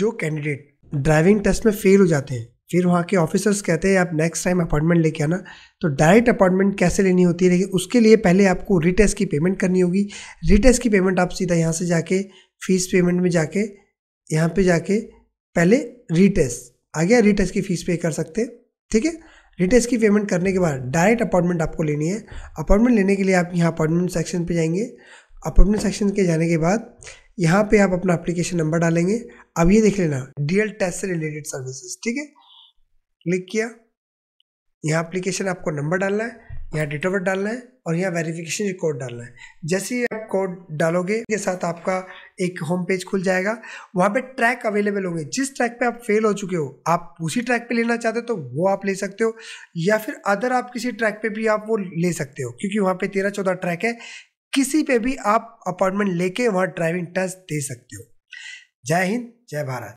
जो candidate driving test में fail हो जाते हैं फिर वहाँ के ऑफिसर्स कहते हैं आप नेक्स्ट टाइम अपॉइंटमेंट लेके आना तो डायरेक्ट अपॉइंटमेंट कैसे लेनी होती है लेकिन उसके लिए पहले आपको रिटेस्ट की पेमेंट करनी होगी रिटेस्ट की पेमेंट आप सीधा यहाँ से जाके फीस पेमेंट में जाके यहाँ पे जाके पहले रिटेस्ट आ गया रिटेस्ट की फ़ीस पे कर सकते ठीक है रिटेस्ट की पेमेंट करने के बाद डायरेक्ट अपॉइंटमेंट आपको लेनी है अपॉइंटमेंट लेने के लिए आप यहाँ अपॉइंटमेंट सेक्शन पे जाएंगे अपॉइंटमेंट सेक्शन के जाने के बाद यहाँ पे आप अपना एप्लीकेशन नंबर डालेंगे अब ये देख लेना डीएल टेस्ट से रिलेटेड सर्विसेज ठीक है क्लिक किया यहाँ एप्लीकेशन आपको नंबर डालना है यहाँ डेट ऑफ बर्थ डालना है और यहाँ वेरिफिकेशन कोड डालना है जैसे ही आप कोड डालोगे के साथ आपका एक होम पेज खुल जाएगा वहाँ पे ट्रैक अवेलेबल होंगे जिस ट्रैक पे आप फेल हो चुके हो आप उसी ट्रैक पे लेना चाहते हो तो वो आप ले सकते हो या फिर अदर आप किसी ट्रैक पे भी आप वो ले सकते हो क्योंकि वहाँ पे तेरह चौदह ट्रैक है किसी पे भी आप अपॉइंटमेंट लेके वहाँ ड्राइविंग टेस्ट दे सकते हो जय हिंद जय भारत